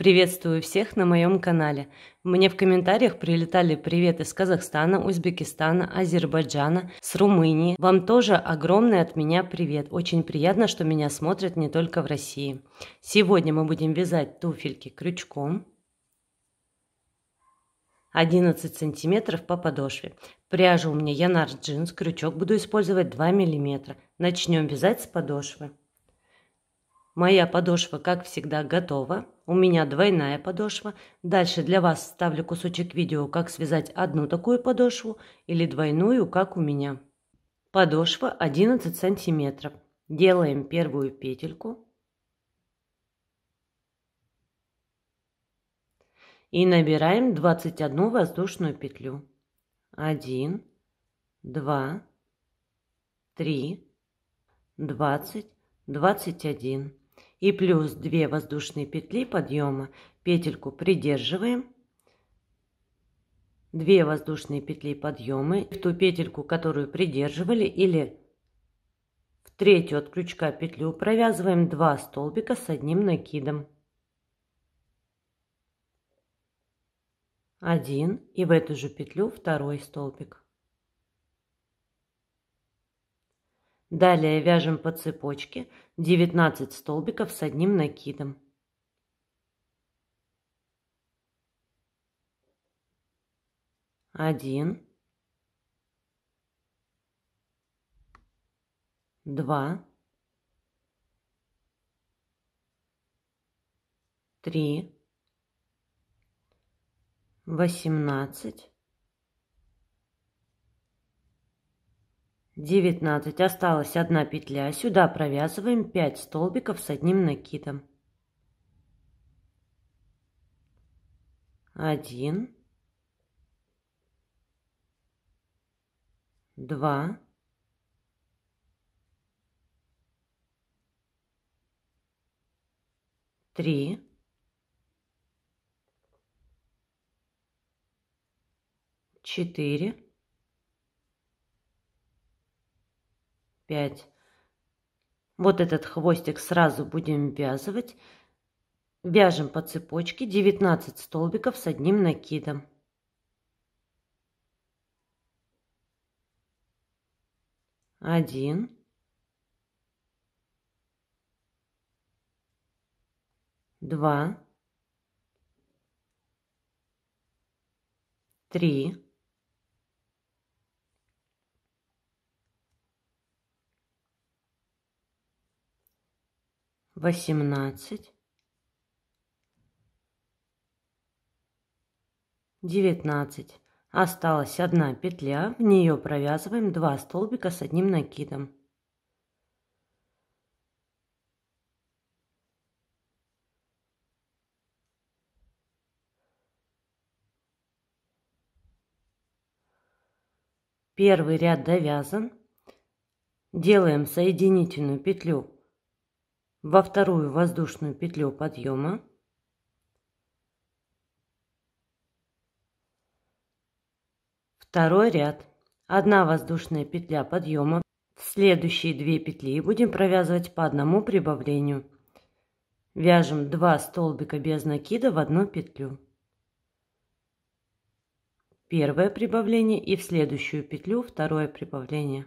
Приветствую всех на моем канале. Мне в комментариях прилетали приветы из Казахстана, Узбекистана, Азербайджана, с Румынии. Вам тоже огромный от меня привет. Очень приятно, что меня смотрят не только в России. Сегодня мы будем вязать туфельки крючком. 11 сантиметров по подошве. Пряжа у меня Янар джинс, крючок буду использовать 2 миллиметра. Начнем вязать с подошвы. Моя подошва, как всегда, готова. У меня двойная подошва. Дальше для вас ставлю кусочек видео, как связать одну такую подошву или двойную, как у меня. Подошва 11 сантиметров. Делаем первую петельку. И набираем 21 воздушную петлю. 1, 2, 3, 20, 21 и плюс 2 воздушные петли подъема. Петельку придерживаем. 2 воздушные петли подъема в ту петельку, которую придерживали, или в третью от крючка петлю провязываем 2 столбика с одним накидом. Один и в эту же петлю второй столбик. Далее вяжем по цепочке 19 столбиков с одним накидом. Один, два, три, восемнадцать, 19. Осталась одна петля. А сюда провязываем 5 столбиков с одним накидом. 1. 2. 3. 4. 5. Вот этот хвостик сразу будем ввязывать. Вяжем по цепочке 19 столбиков с одним накидом. Один. Два. Три. восемнадцать, девятнадцать. Осталась одна петля, в нее провязываем два столбика с одним накидом. Первый ряд довязан. Делаем соединительную петлю во вторую воздушную петлю подъема, второй ряд, одна воздушная петля подъема, в следующие две петли будем провязывать по одному прибавлению. Вяжем 2 столбика без накида в одну петлю. Первое прибавление и в следующую петлю второе прибавление.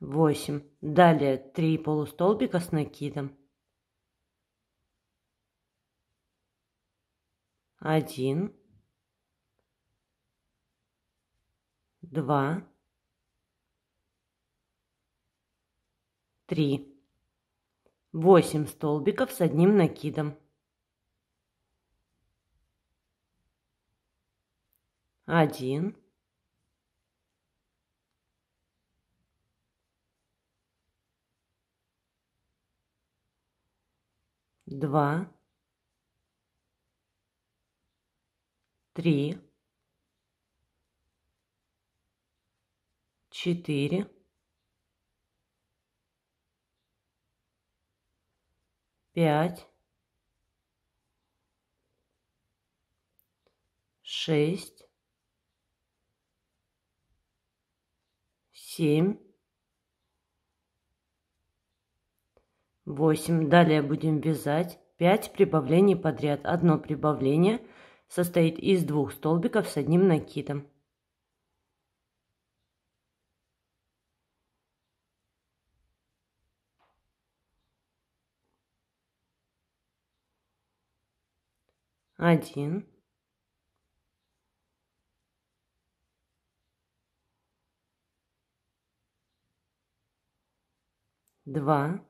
8. Далее 3 полустолбика с накидом. 1. 2. 3. 8 столбиков с одним накидом. 1. два, три, четыре, пять, шесть, семь, 8. Далее будем вязать 5 прибавлений подряд. Одно прибавление состоит из двух столбиков с одним накидом. Один. Два.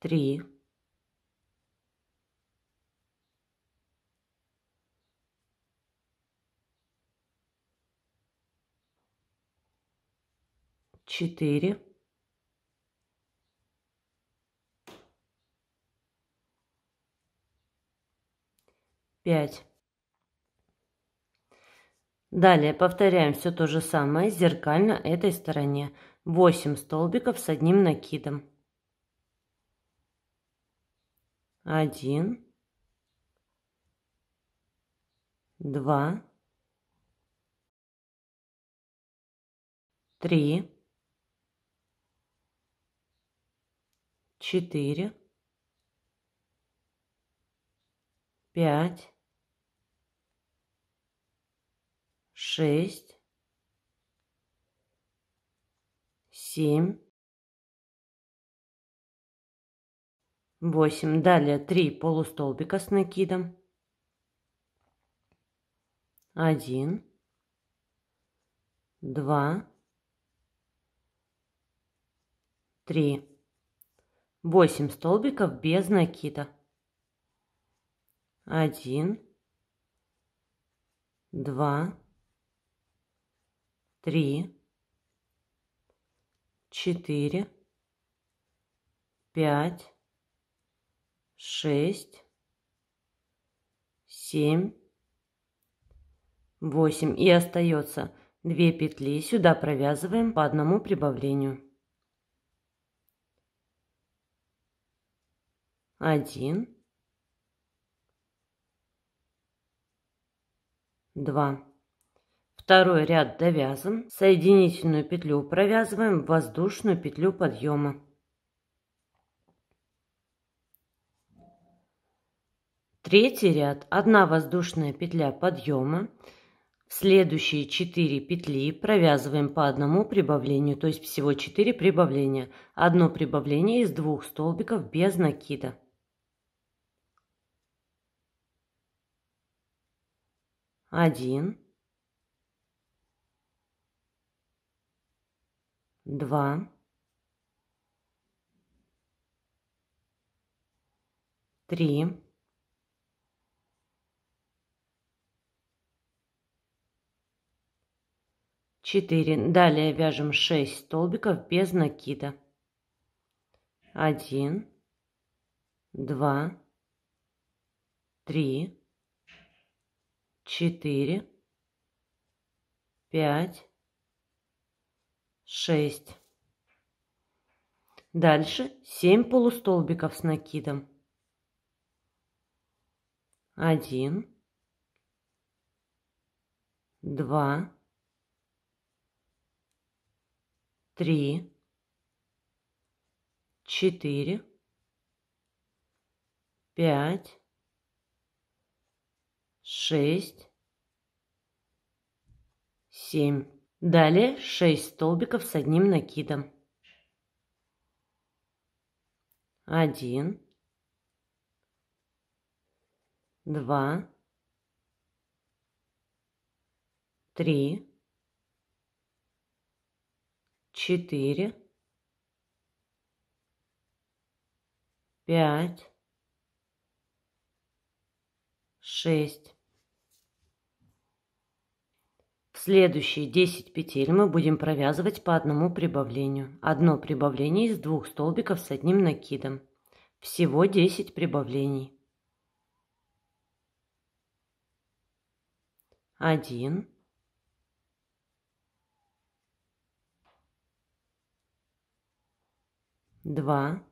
три, четыре, пять. Далее повторяем все то же самое зеркально этой стороне. 8 столбиков с одним накидом. один, два, три, четыре, пять, шесть, семь, 8. Далее 3 полустолбика с накидом. 1. 2. 3. 8 столбиков без накида. 1. 2. 3. 4. 5 шесть, семь, восемь. И остается две петли. Сюда провязываем по одному прибавлению. Один, два. Второй ряд довязан. Соединительную петлю провязываем в воздушную петлю подъема. Третий ряд 1 воздушная петля подъема, в следующие 4 петли провязываем по одному прибавлению, то есть всего 4 прибавления. Одно прибавление из двух столбиков без накида. Один, два, три, 4. Далее вяжем 6 столбиков без накида. 1, 2, 3, 4, 5, 6. Дальше 7 полустолбиков с накидом. 1, 2, 3. три, четыре, пять, шесть, семь. Далее шесть столбиков с одним накидом. Один, два, три, четыре, пять, шесть. В следующие десять петель мы будем провязывать по одному прибавлению. Одно прибавление из двух столбиков с одним накидом. Всего десять прибавлений. Один. два,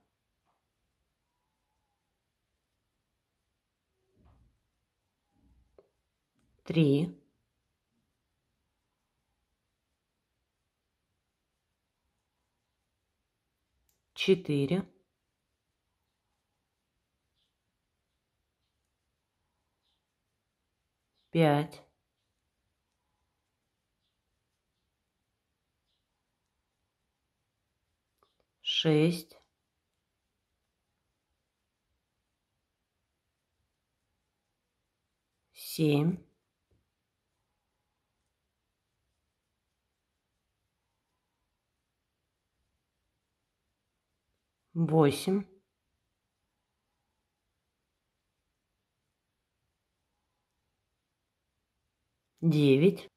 три, четыре, пять, шесть семь восемь девять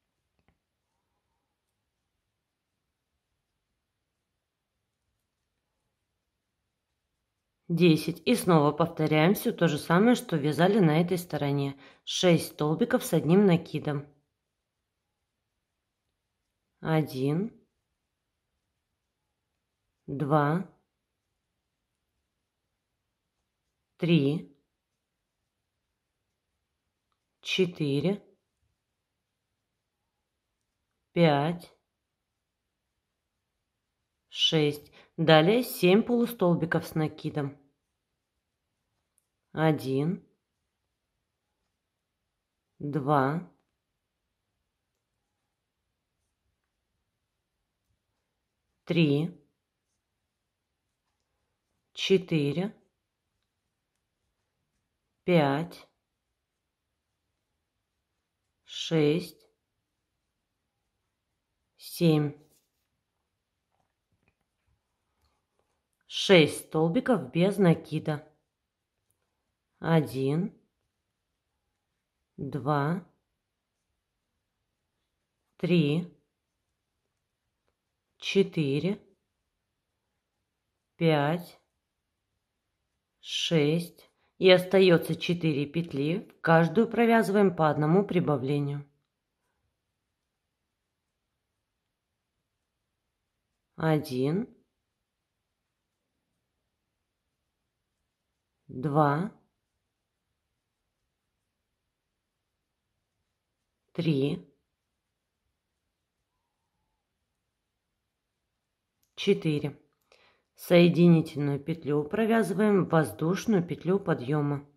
10 и снова повторяем все то же самое, что вязали на этой стороне. 6 столбиков с одним накидом. 1, 2, 3, 4, 5, 6. Далее 7 полустолбиков с накидом один, два, три, четыре, пять, шесть, семь. Шесть столбиков без накида один, два, три, четыре, пять, шесть и остается 4 петли, в каждую провязываем по одному прибавлению. Один, два, три, четыре. Соединительную петлю провязываем воздушную петлю подъема.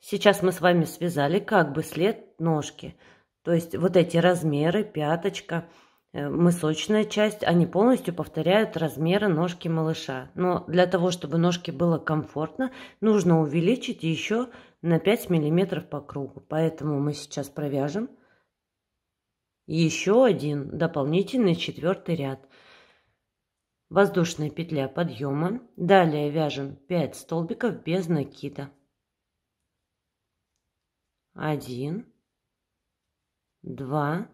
Сейчас мы с вами связали как бы след ножки, то есть вот эти размеры, пяточка – Э, мысочная часть, они полностью повторяют размеры ножки малыша. Но для того, чтобы ножки было комфортно, нужно увеличить еще на 5 миллиметров по кругу. Поэтому мы сейчас провяжем еще один дополнительный четвертый ряд. Воздушная петля подъема. Далее вяжем 5 столбиков без накида. 1, 2,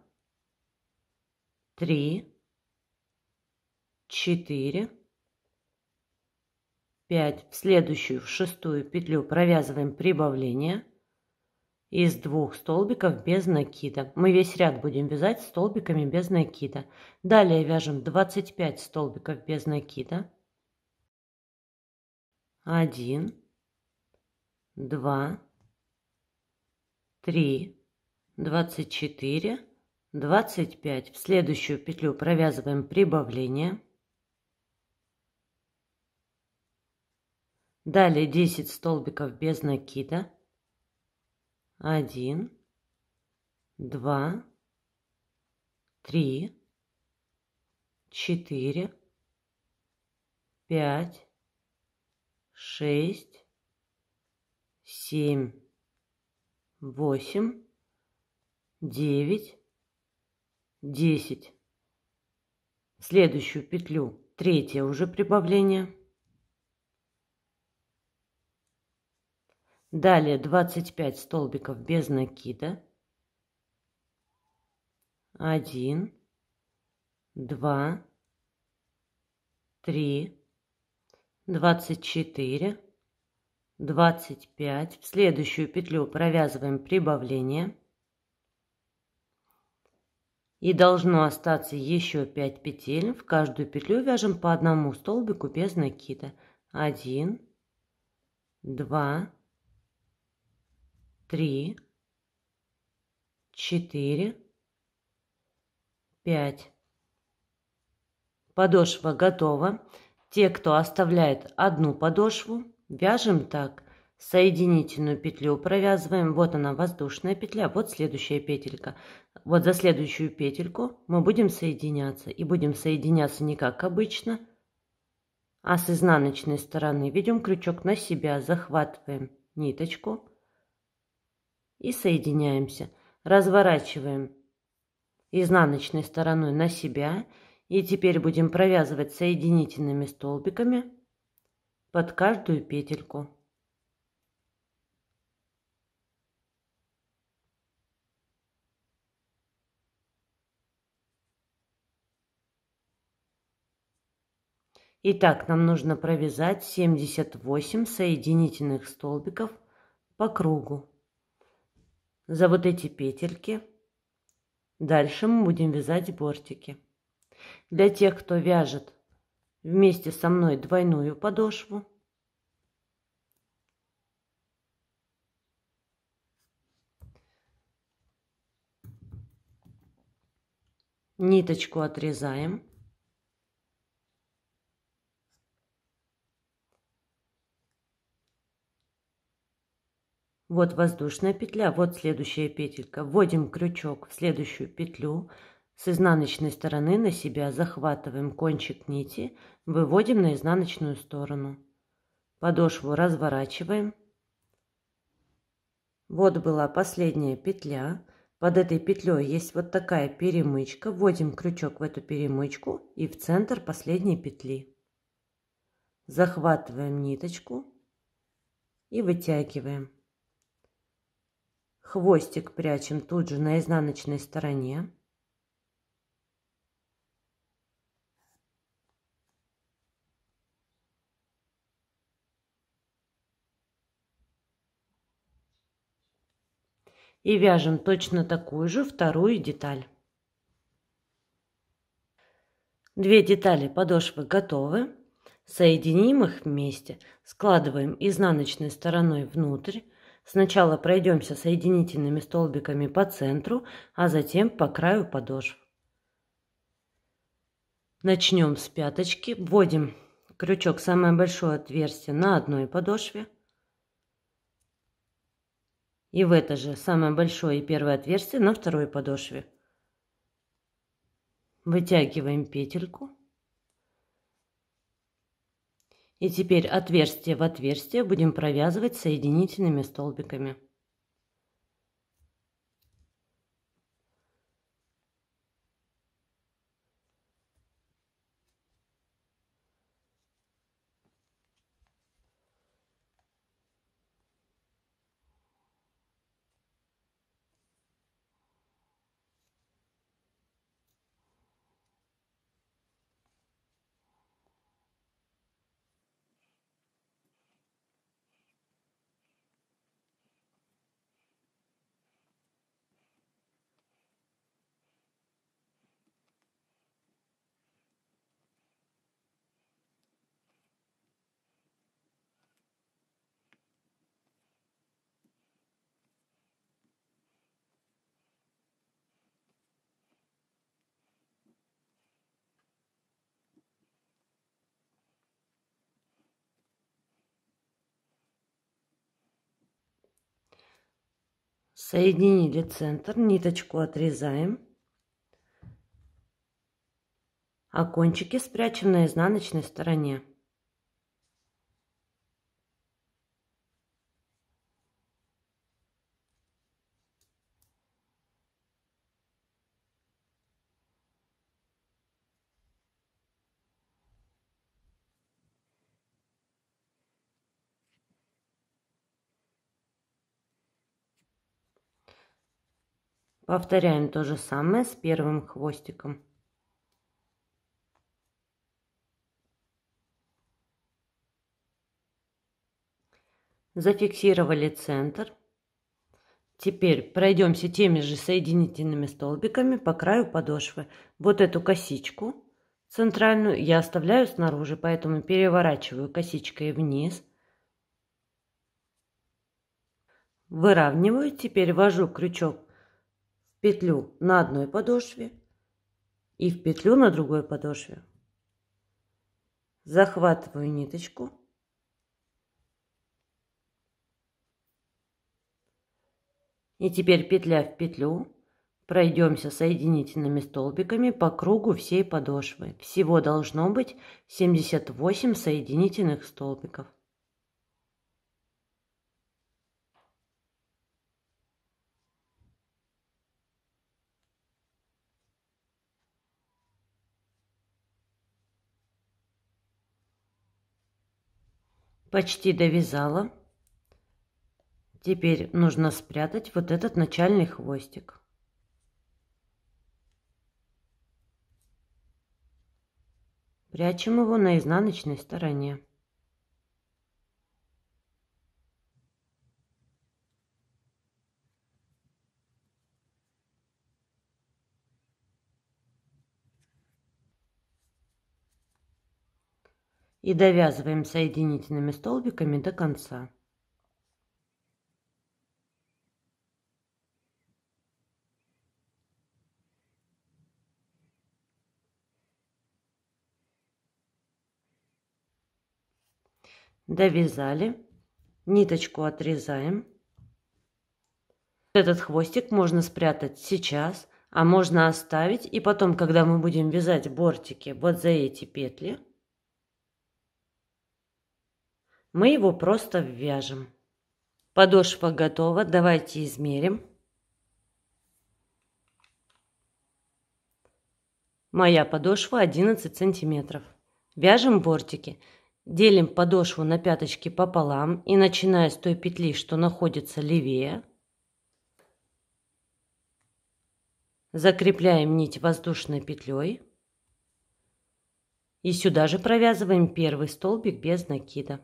три, четыре, пять. В следующую, в шестую петлю провязываем прибавление из двух столбиков без накида. Мы весь ряд будем вязать столбиками без накида. Далее вяжем 25 столбиков без накида. 1, 2, 3, 24, 25. В следующую петлю провязываем прибавление. Далее 10 столбиков без накида. 1, 2, 3, 4, 5, 6, 7, 8, 9, 10. следующую петлю третье уже прибавление. Далее 25 столбиков без накида. 1, 2, 3, 24, 25. В следующую петлю провязываем прибавление. И должно остаться еще 5 петель. В каждую петлю вяжем по одному столбику без накида. 1, 2, 3, 4, 5. Подошва готова. Те, кто оставляет одну подошву, вяжем так соединительную петлю провязываем. Вот она, воздушная петля, вот следующая петелька. Вот за следующую петельку мы будем соединяться. И будем соединяться не как обычно, а с изнаночной стороны. Ведем крючок на себя, захватываем ниточку и соединяемся. Разворачиваем изнаночной стороной на себя. И теперь будем провязывать соединительными столбиками под каждую петельку. Итак, нам нужно провязать 78 соединительных столбиков по кругу. За вот эти петельки дальше мы будем вязать бортики. Для тех, кто вяжет вместе со мной двойную подошву, ниточку отрезаем. Вот воздушная петля, вот следующая петелька. Вводим крючок в следующую петлю. С изнаночной стороны на себя захватываем кончик нити, выводим на изнаночную сторону. Подошву разворачиваем. Вот была последняя петля. Под этой петлей есть вот такая перемычка. Вводим крючок в эту перемычку и в центр последней петли. Захватываем ниточку и вытягиваем. Хвостик прячем тут же на изнаночной стороне. И вяжем точно такую же вторую деталь. Две детали подошвы готовы. Соединим их вместе, складываем изнаночной стороной внутрь, Сначала пройдемся соединительными столбиками по центру, а затем по краю подошв. Начнем с пяточки. Вводим крючок в самое большое отверстие на одной подошве. И в это же самое большое и первое отверстие на второй подошве. Вытягиваем петельку. И теперь отверстие в отверстие будем провязывать соединительными столбиками. Соединили центр, ниточку отрезаем. А кончики спрячем на изнаночной стороне. Повторяем то же самое с первым хвостиком. Зафиксировали центр. Теперь пройдемся теми же соединительными столбиками по краю подошвы. Вот эту косичку центральную я оставляю снаружи, поэтому переворачиваю косичкой вниз. Выравниваю, теперь ввожу крючок петлю на одной подошве и в петлю на другой подошве. Захватываю ниточку. И теперь петля в петлю пройдемся соединительными столбиками по кругу всей подошвы. Всего должно быть 78 соединительных столбиков. Почти довязала. Теперь нужно спрятать вот этот начальный хвостик. Прячем его на изнаночной стороне. и довязываем соединительными столбиками до конца. Довязали, ниточку отрезаем. Этот хвостик можно спрятать сейчас, а можно оставить, и потом, когда мы будем вязать бортики вот за эти петли, мы его просто ввяжем. Подошва готова, давайте измерим. Моя подошва 11 сантиметров. Вяжем бортики. Делим подошву на пяточки пополам и начиная с той петли, что находится левее, закрепляем нить воздушной петлей и сюда же провязываем первый столбик без накида.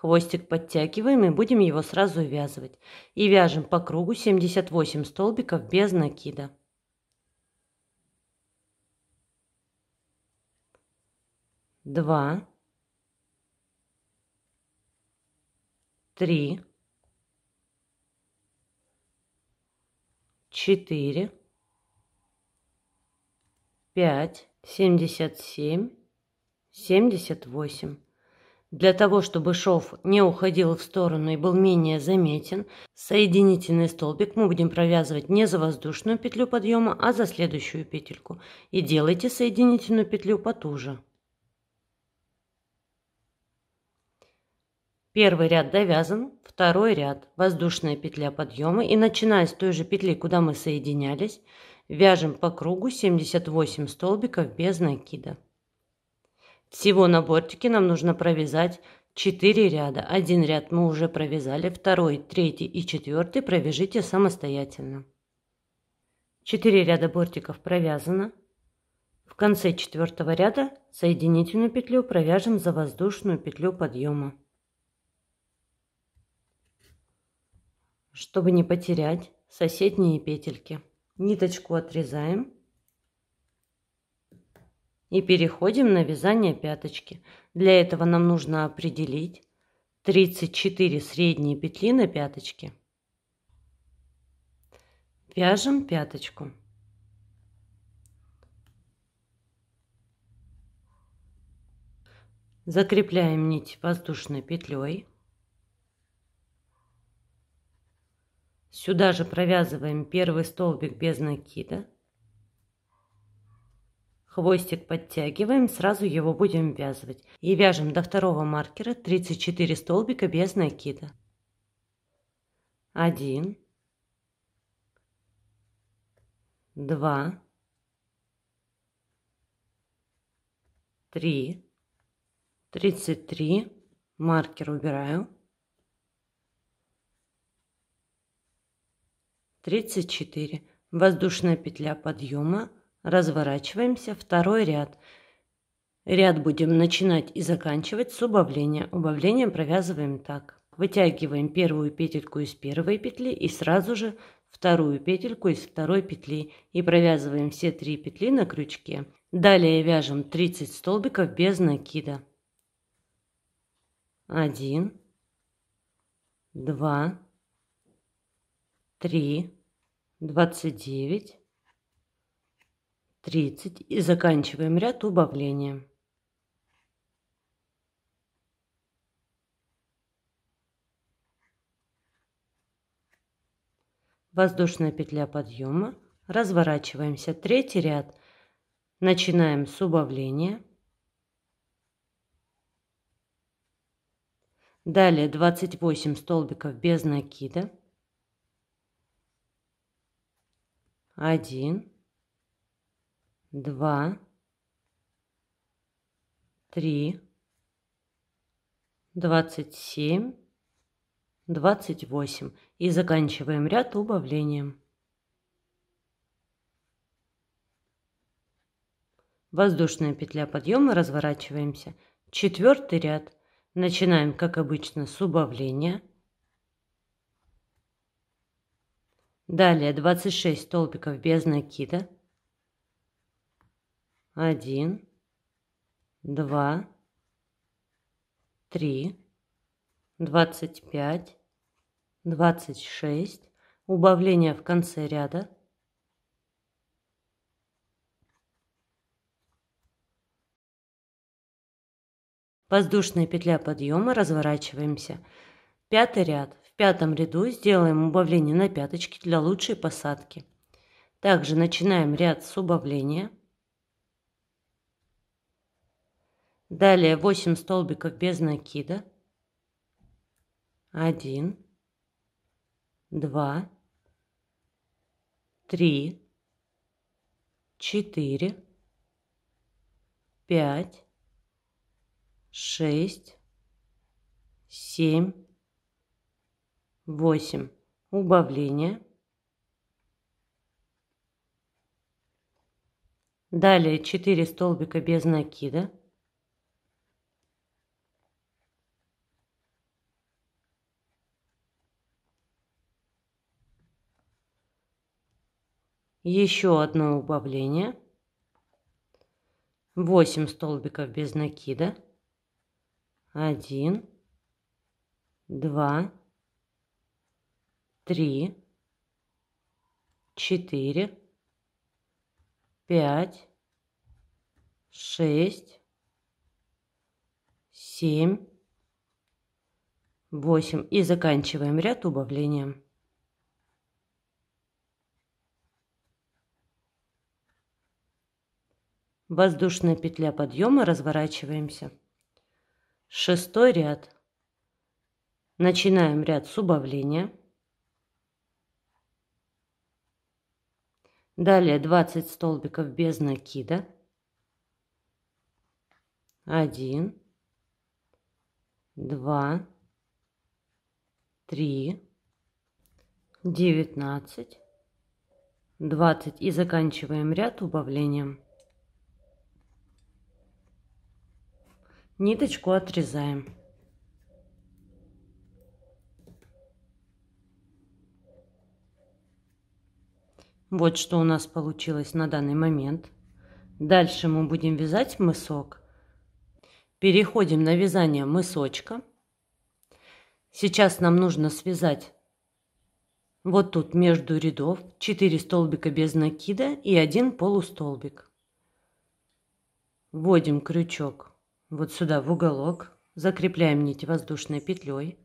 Хвостик подтягиваем и будем его сразу ввязывать. И вяжем по кругу 78 столбиков без накида. Два. Три. Четыре. Пять. Семьдесят семь. Семьдесят восемь. Для того, чтобы шов не уходил в сторону и был менее заметен, соединительный столбик мы будем провязывать не за воздушную петлю подъема, а за следующую петельку. И делайте соединительную петлю потуже. Первый ряд довязан, второй ряд воздушная петля подъема и начиная с той же петли, куда мы соединялись, вяжем по кругу 78 столбиков без накида. Всего на бортике нам нужно провязать 4 ряда. Один ряд мы уже провязали, второй, третий и четвертый провяжите самостоятельно. 4 ряда бортиков провязано. В конце четвертого ряда соединительную петлю провяжем за воздушную петлю подъема. Чтобы не потерять соседние петельки, ниточку отрезаем и переходим на вязание пяточки. Для этого нам нужно определить 34 средние петли на пяточке. Вяжем пяточку. Закрепляем нить воздушной петлей. Сюда же провязываем первый столбик без накида. Хвостик подтягиваем, сразу его будем ввязывать. И вяжем до второго маркера 34 столбика без накида. 1, 2, 3, 33, маркер убираю. 34, воздушная петля подъема Разворачиваемся, второй ряд. Ряд будем начинать и заканчивать с убавления. Убавлением провязываем так. Вытягиваем первую петельку из первой петли и сразу же вторую петельку из второй петли и провязываем все три петли на крючке. Далее вяжем 30 столбиков без накида. 1, 2, 3, 29, 30 и заканчиваем ряд убавлением. Воздушная петля подъема. Разворачиваемся. Третий ряд. Начинаем с убавления. Далее 28 столбиков без накида. 1, два, три, двадцать семь, двадцать восемь. И заканчиваем ряд убавлением. Воздушная петля подъема, разворачиваемся. Четвертый ряд. Начинаем, как обычно, с убавления. Далее 26 столбиков без накида один, два, три, двадцать пять, двадцать шесть, убавление в конце ряда. Воздушная петля подъема, разворачиваемся. Пятый ряд. В пятом ряду сделаем убавление на пяточки для лучшей посадки. Также начинаем ряд с убавления – Далее 8 столбиков без накида. 1, 2, 3, 4, 5, 6, 7, 8. Убавление. Далее 4 столбика без накида. Еще одно убавление. 8 столбиков без накида. 1, 2, 3, 4, 5, 6, 7, 8. И заканчиваем ряд убавлением. Воздушная петля подъема, разворачиваемся. Шестой ряд. Начинаем ряд с убавления. Далее 20 столбиков без накида. 1, 2, 3, 19, 20 и заканчиваем ряд убавлением. Ниточку отрезаем. Вот что у нас получилось на данный момент. Дальше мы будем вязать мысок. Переходим на вязание мысочка. Сейчас нам нужно связать вот тут между рядов 4 столбика без накида и 1 полустолбик. Вводим крючок вот сюда в уголок, закрепляем нить воздушной петлей.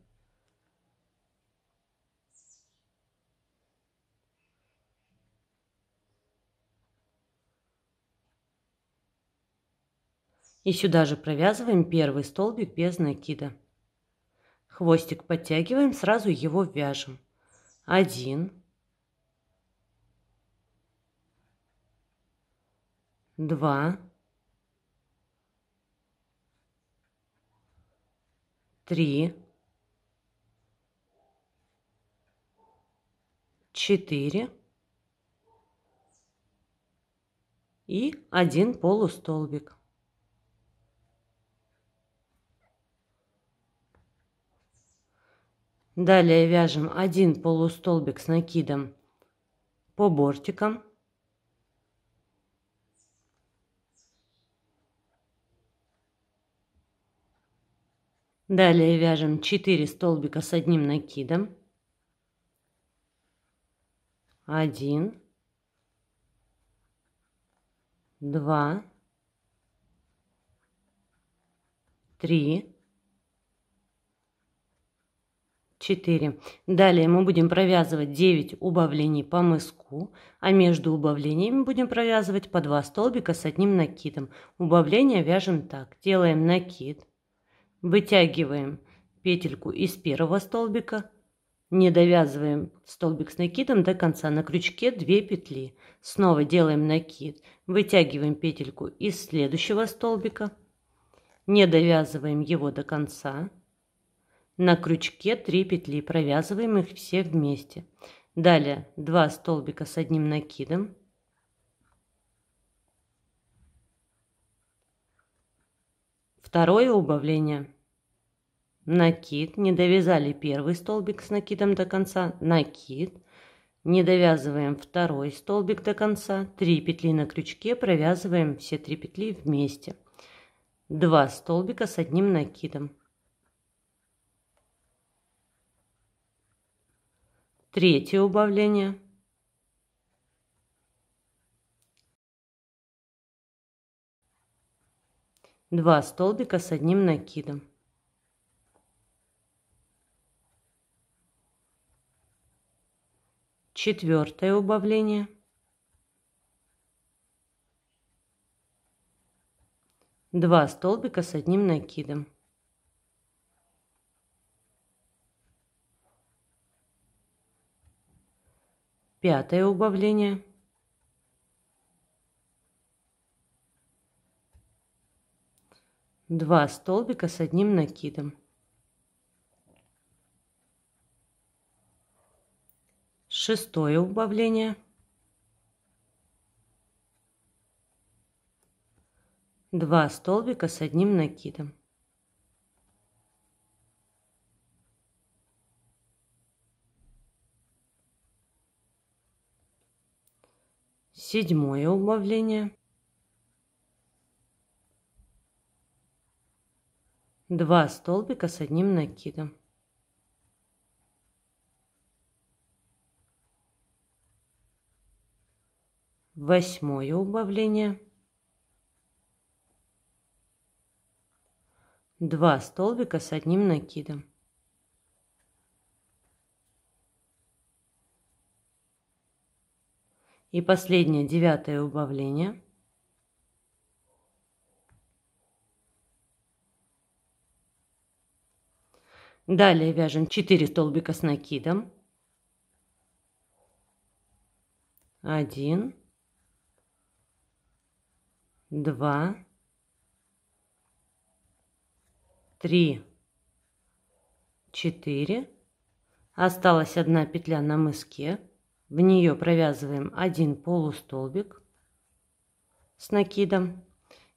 И сюда же провязываем первый столбик без накида. Хвостик подтягиваем, сразу его вяжем. Один, два, три, четыре и один полустолбик. Далее вяжем один полустолбик с накидом по бортикам Далее вяжем 4 столбика с одним накидом. 1, 2, 3, 4. Далее мы будем провязывать 9 убавлений по мыску, а между убавлениями будем провязывать по 2 столбика с одним накидом. Убавления вяжем так. Делаем накид. Вытягиваем петельку из первого столбика, не довязываем столбик с накидом до конца. На крючке 2 петли. Снова делаем накид, вытягиваем петельку из следующего столбика, не довязываем его до конца. На крючке 3 петли, провязываем их все вместе. Далее 2 столбика с одним накидом, Второе убавление. Накид. Не довязали первый столбик с накидом до конца. Накид. Не довязываем второй столбик до конца. 3 петли на крючке. Провязываем все 3 петли вместе. 2 столбика с одним накидом. Третье убавление. два столбика с одним накидом. Четвертое убавление. Два столбика с одним накидом. Пятое убавление. два столбика с одним накидом. шестое убавление. два столбика с одним накидом. Седьмое убавление. Два столбика с одним накидом. Восьмое убавление. Два столбика с одним накидом. И последнее девятое убавление – Далее вяжем 4 столбика с накидом. 1, 2, 3, 4. Осталась одна петля на мыске. В нее провязываем один полустолбик с накидом.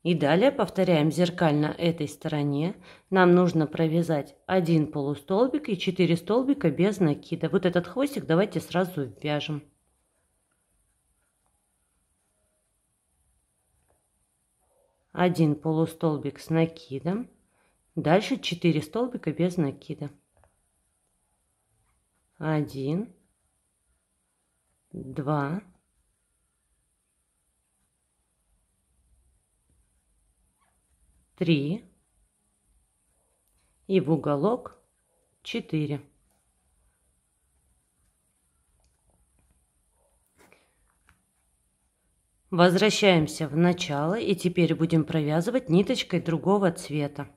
И далее повторяем зеркально этой стороне. Нам нужно провязать один полустолбик и 4 столбика без накида. Вот этот хвостик давайте сразу вяжем. Один полустолбик с накидом. Дальше 4 столбика без накида. Один, два. три и в уголок четыре. Возвращаемся в начало и теперь будем провязывать ниточкой другого цвета.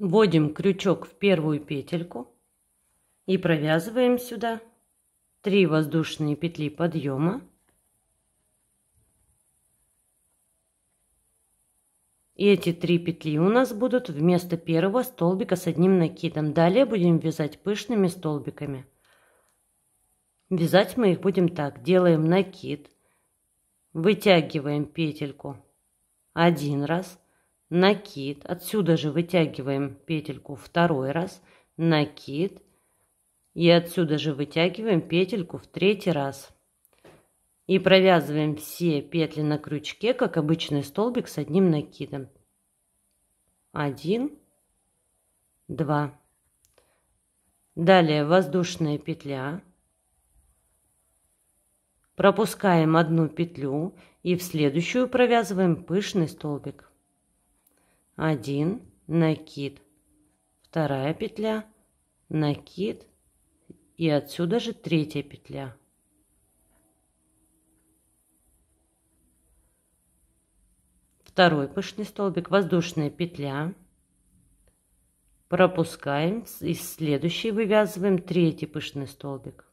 Вводим крючок в первую петельку и провязываем сюда 3 воздушные петли подъема И эти три петли у нас будут вместо первого столбика с одним накидом. Далее будем вязать пышными столбиками. Вязать мы их будем так. Делаем накид, вытягиваем петельку один раз, накид, отсюда же вытягиваем петельку второй раз, накид, и отсюда же вытягиваем петельку в третий раз и провязываем все петли на крючке, как обычный столбик с одним накидом. Один, два. Далее воздушная петля. Пропускаем одну петлю и в следующую провязываем пышный столбик. Один, накид, вторая петля, накид и отсюда же третья петля. второй пышный столбик, воздушная петля, пропускаем и следующий вывязываем третий пышный столбик.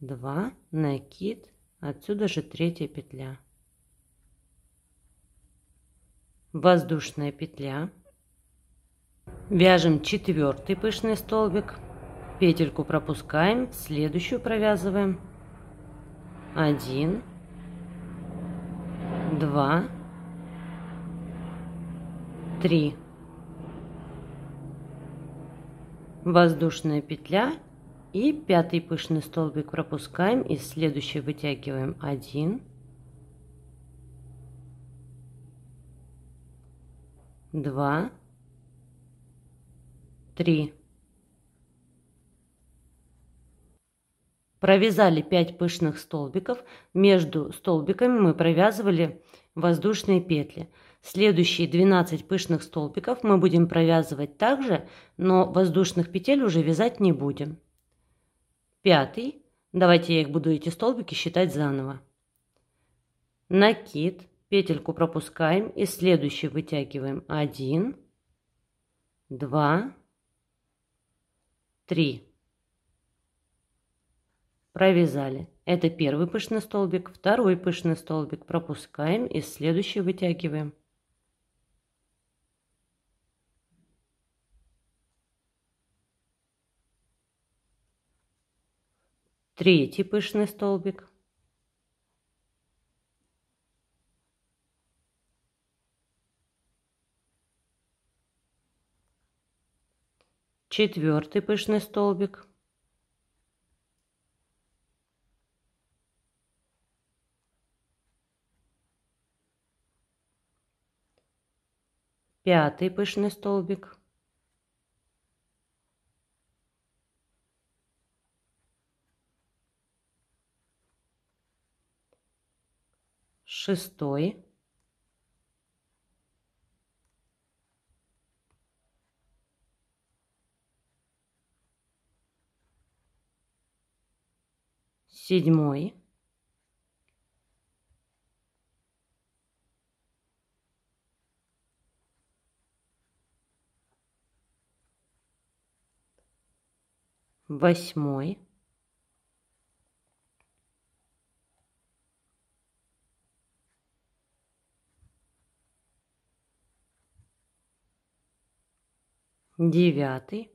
2, накид, отсюда же третья петля. Воздушная петля. Вяжем четвертый пышный столбик, петельку пропускаем, следующую провязываем. 1, два, три. Воздушная петля и пятый пышный столбик пропускаем и следующий вытягиваем один, два, три. Провязали 5 пышных столбиков. Между столбиками мы провязывали воздушные петли. Следующие 12 пышных столбиков мы будем провязывать также, но воздушных петель уже вязать не будем. Пятый. Давайте я их буду эти столбики считать заново. Накид. Петельку пропускаем и следующий вытягиваем 1, 2, 3. Провязали. Это первый пышный столбик, второй пышный столбик пропускаем и следующий вытягиваем. Третий пышный столбик. Четвертый пышный столбик. пятый пышный столбик, шестой, седьмой, восьмой, девятый,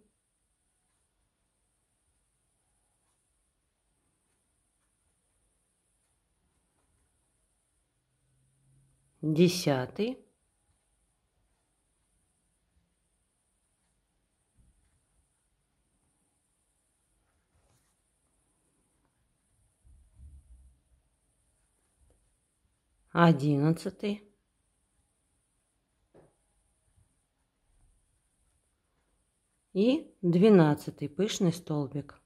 десятый, одиннадцатый, и двенадцатый пышный столбик.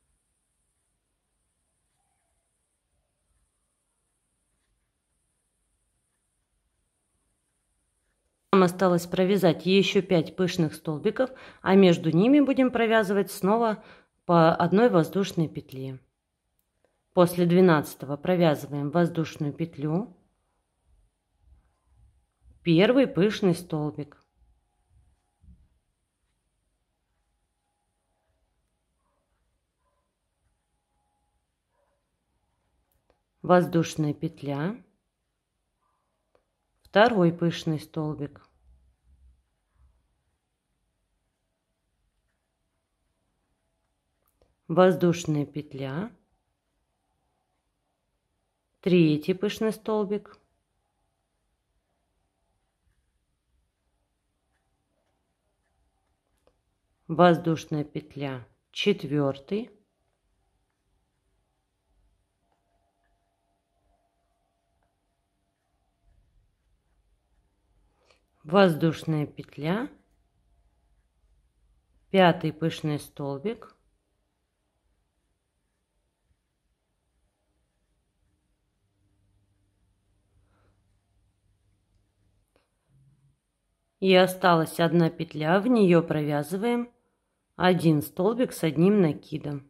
Нам осталось провязать еще 5 пышных столбиков, а между ними будем провязывать снова по одной воздушной петли. После 12 провязываем воздушную петлю первый пышный столбик. Воздушная петля, второй пышный столбик. Воздушная петля, третий пышный столбик. воздушная петля четвертый воздушная петля пятый пышный столбик и осталась одна петля в нее провязываем один столбик с одним накидом.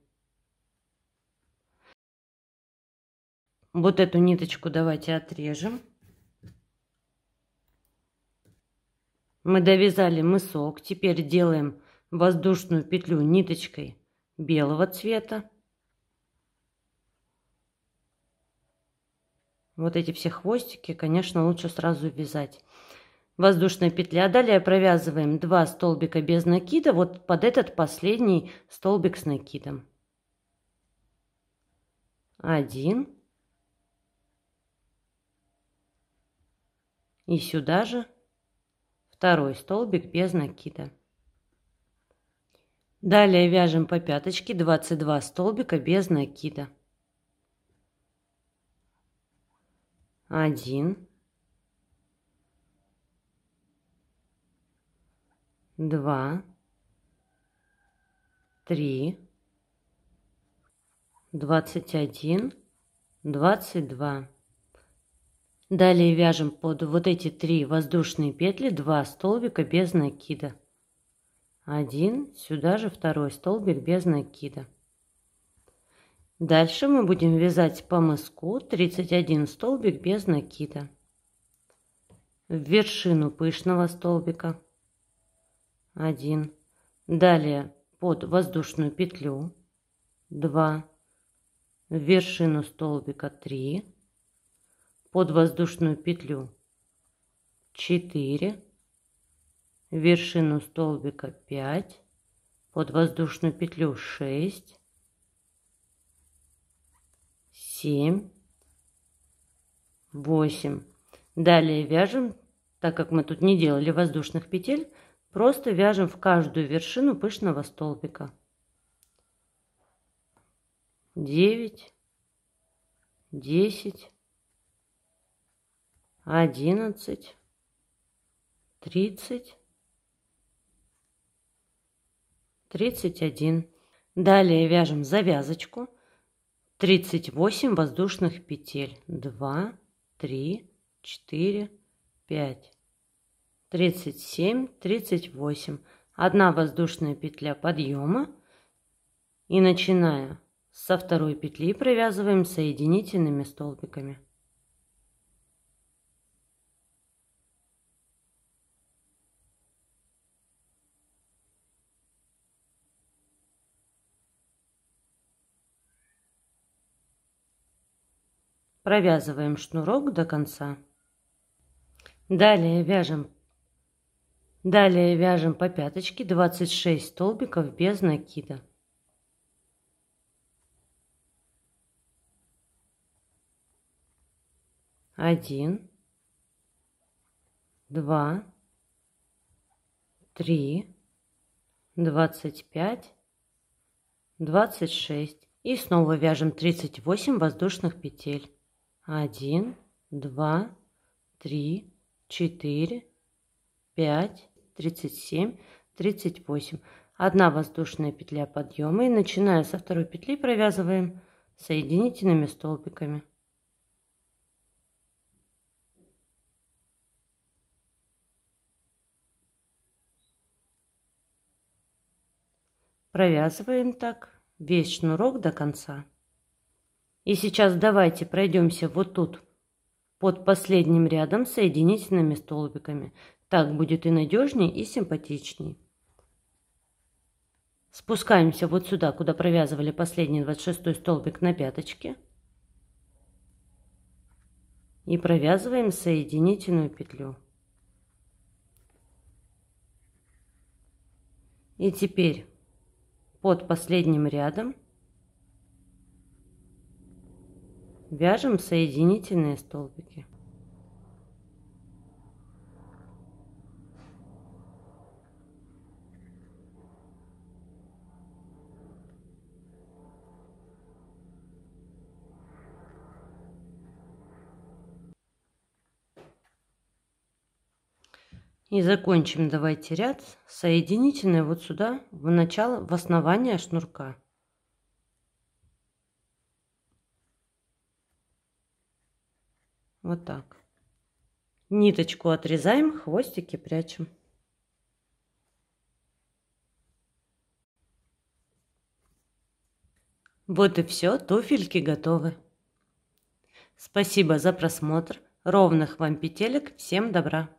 Вот эту ниточку давайте отрежем. Мы довязали мысок, теперь делаем воздушную петлю ниточкой белого цвета. Вот эти все хвостики, конечно, лучше сразу вязать. Воздушная петля. Далее провязываем два столбика без накида, вот под этот последний столбик с накидом. Один И сюда же второй столбик без накида. Далее вяжем по пяточке 22 столбика без накида. Один два, три, двадцать один, двадцать два. Далее вяжем под вот эти три воздушные петли два столбика без накида. Один, сюда же второй столбик без накида. Дальше мы будем вязать по мыску 31 столбик без накида. В вершину пышного столбика 1. Далее под воздушную петлю 2. В вершину столбика 3. Под воздушную петлю 4. В вершину столбика 5. Под воздушную петлю 6. 7. 8. Далее вяжем, так как мы тут не делали воздушных петель, Просто вяжем в каждую вершину пышного столбика. 9, 10, 11, 30, 31. Далее вяжем завязочку. 38 воздушных петель. 2, 3, 4, 5, 37, 38. Одна воздушная петля подъема и начиная со второй петли провязываем соединительными столбиками. Провязываем шнурок до конца. Далее вяжем Далее вяжем по пяточке 26 столбиков без накида. Один, два, три, двадцать пять, двадцать шесть. И снова вяжем тридцать восемь воздушных петель. Один, два, три, четыре. 5, 37, 38. Одна воздушная петля подъема и начиная со второй петли провязываем соединительными столбиками. Провязываем так весь шнурок до конца. И сейчас давайте пройдемся вот тут под последним рядом соединительными столбиками. Так будет и надежнее, и симпатичнее. Спускаемся вот сюда, куда провязывали последний 26 столбик на пяточке. И провязываем соединительную петлю. И теперь под последним рядом вяжем соединительные столбики. И закончим давайте ряд соединительный вот сюда, в начало, в основание шнурка. Вот так. Ниточку отрезаем, хвостики прячем. Вот и все, туфельки готовы. Спасибо за просмотр. Ровных вам петелек. Всем добра.